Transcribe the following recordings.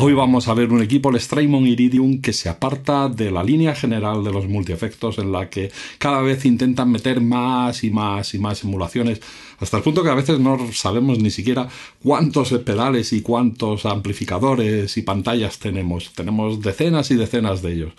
Hoy vamos a ver un equipo, el Straymon Iridium, que se aparta de la línea general de los multiefectos en la que cada vez intentan meter más y más y más emulaciones, hasta el punto que a veces no sabemos ni siquiera cuántos pedales y cuántos amplificadores y pantallas tenemos. Tenemos decenas y decenas de ellos.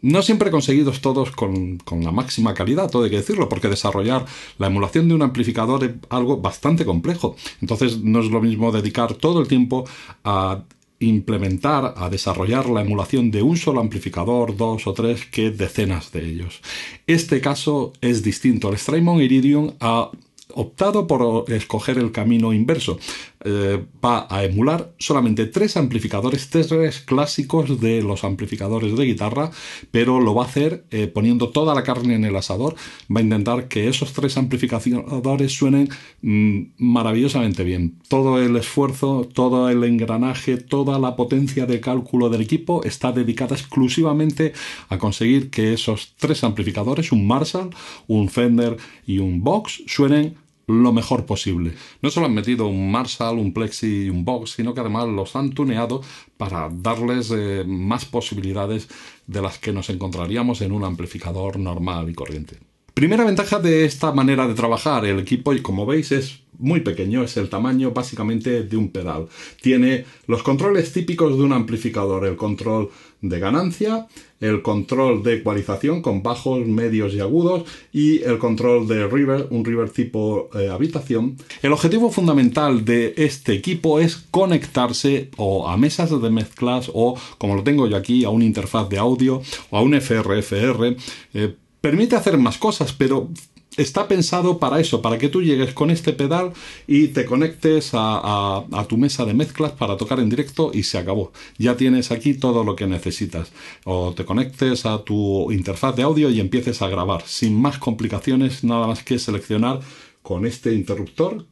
No siempre conseguidos todos con, con la máxima calidad, todo hay que decirlo, porque desarrollar la emulación de un amplificador es algo bastante complejo. Entonces no es lo mismo dedicar todo el tiempo a implementar, a desarrollar la emulación de un solo amplificador, dos o tres, que decenas de ellos. Este caso es distinto. El Strymon Iridium ha optado por escoger el camino inverso. Eh, va a emular solamente tres amplificadores, tres clásicos de los amplificadores de guitarra, pero lo va a hacer eh, poniendo toda la carne en el asador. Va a intentar que esos tres amplificadores suenen mm, maravillosamente bien. Todo el esfuerzo, todo el engranaje, toda la potencia de cálculo del equipo está dedicada exclusivamente a conseguir que esos tres amplificadores, un Marshall, un Fender y un Box suenen lo mejor posible. No solo han metido un Marshall, un Plexi y un Box, sino que además los han tuneado para darles eh, más posibilidades de las que nos encontraríamos en un amplificador normal y corriente. Primera ventaja de esta manera de trabajar el equipo, y como veis, es muy pequeño, es el tamaño básicamente de un pedal. Tiene los controles típicos de un amplificador, el control de ganancia, el control de ecualización con bajos, medios y agudos y el control de river, un river tipo eh, habitación. El objetivo fundamental de este equipo es conectarse o a mesas de mezclas o, como lo tengo yo aquí, a una interfaz de audio o a un FRFR. Eh, permite hacer más cosas, pero está pensado para eso, para que tú llegues con este pedal y te conectes a, tu mesa de mezclas para tocar en directo y se acabó. Ya tienes aquí todo lo que necesitas. O te conectes a tu interfaz de audio y empieces a grabar, sin más complicaciones, nada más que seleccionar con este interruptor,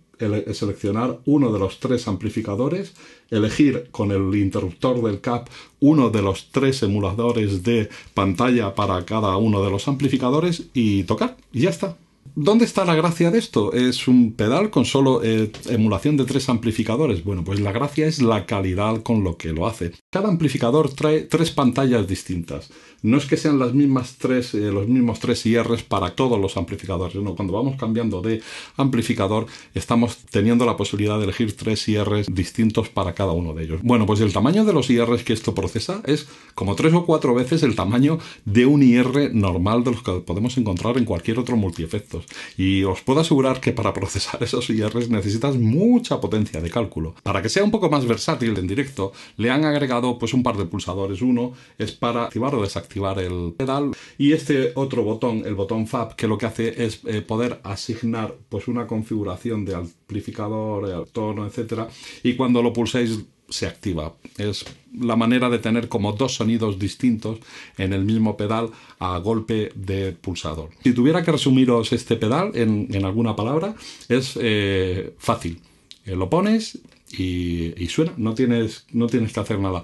seleccionar uno de los tres amplificadores, elegir con el interruptor del CAP uno de los tres emuladores de pantalla para cada uno de los amplificadores y tocar. Y ya está. ¿Dónde está la gracia de esto? ¿Es un pedal con solo eh, emulación de tres amplificadores? Bueno, pues la gracia es la calidad con lo que lo hace. Cada amplificador trae tres pantallas distintas. No es que sean las mismas tres, eh, los mismos tres IRs para todos los amplificadores. No, cuando vamos cambiando de amplificador, estamos teniendo la posibilidad de elegir tres IRs distintos para cada uno de ellos. Bueno, pues el tamaño de los IRs que esto procesa es como tres o cuatro veces el tamaño de un IR normal de los que podemos encontrar en cualquier otro multiefecto. Y os puedo asegurar que para procesar esos IRs necesitas mucha potencia de cálculo. Para que sea un poco más versátil en directo, le han agregado pues un par de pulsadores. Uno es para activar o desactivar el pedal y este otro botón, el botón FAB, que lo que hace es eh, poder asignar pues una configuración de amplificador, el tono, etcétera, y cuando lo pulséis se activa. Es la manera de tener como dos sonidos distintos en el mismo pedal a golpe de pulsador. Si tuviera que resumiros este pedal en, alguna palabra, es eh, fácil. Eh, lo pones y, y, suena, no tienes, no tienes que hacer nada.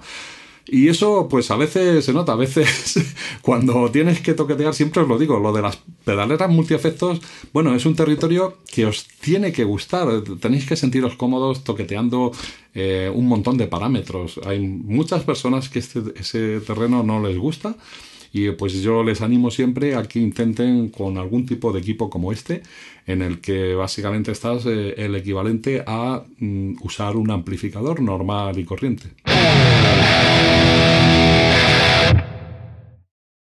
Y eso, pues a veces se nota, a veces cuando tienes que toquetear, siempre os lo digo, lo de las pedaleras multiefectos, bueno, es un territorio que os tiene que gustar, tenéis que sentiros cómodos toqueteando eh, un montón de parámetros. Hay muchas personas que este, ese terreno no les gusta y pues yo les animo siempre a que intenten con algún tipo de equipo como este, en el que básicamente estás eh, el equivalente a mm, usar un amplificador normal y corriente.